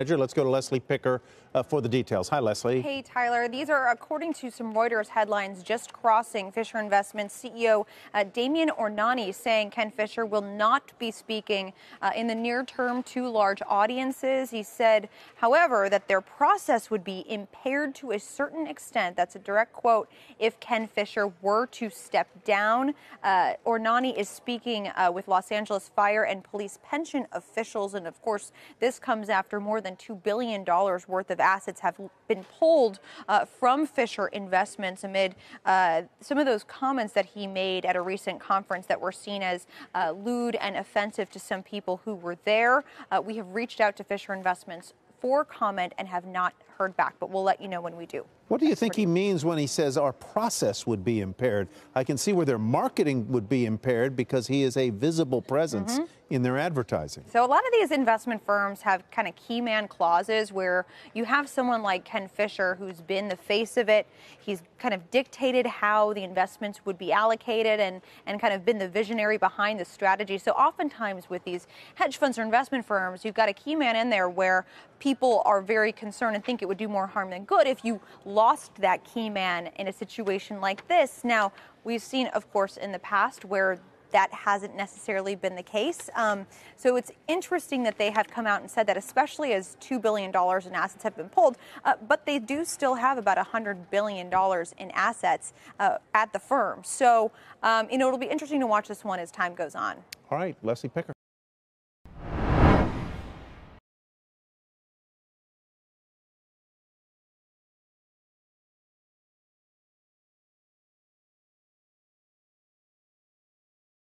Let's go to Leslie Picker uh, for the details. Hi, Leslie. Hey, Tyler. These are, according to some Reuters headlines, just crossing Fisher Investments CEO uh, Damien Ornani saying Ken Fisher will not be speaking uh, in the near term to large audiences. He said, however, that their process would be impaired to a certain extent. That's a direct quote. If Ken Fisher were to step down, uh, Ornani is speaking uh, with Los Angeles fire and police pension officials. And of course, this comes after more than $2 billion worth of assets have been pulled uh, from Fisher Investments amid uh, some of those comments that he made at a recent conference that were seen as uh, lewd and offensive to some people who were there. Uh, we have reached out to Fisher Investments for comment and have not heard back, but we'll let you know when we do. What do you think he means when he says our process would be impaired? I can see where their marketing would be impaired because he is a visible presence mm -hmm. in their advertising. So, a lot of these investment firms have kind of key man clauses where you have someone like Ken Fisher who's been the face of it. He's kind of dictated how the investments would be allocated and, and kind of been the visionary behind the strategy. So, oftentimes with these hedge funds or investment firms, you've got a key man in there where people are very concerned and think it would do more harm than good if you lost that key man in a situation like this. Now, we've seen, of course, in the past where that hasn't necessarily been the case. Um, so it's interesting that they have come out and said that, especially as $2 billion in assets have been pulled. Uh, but they do still have about $100 billion in assets uh, at the firm. So, um, you know, it'll be interesting to watch this one as time goes on. All right, Leslie Picker.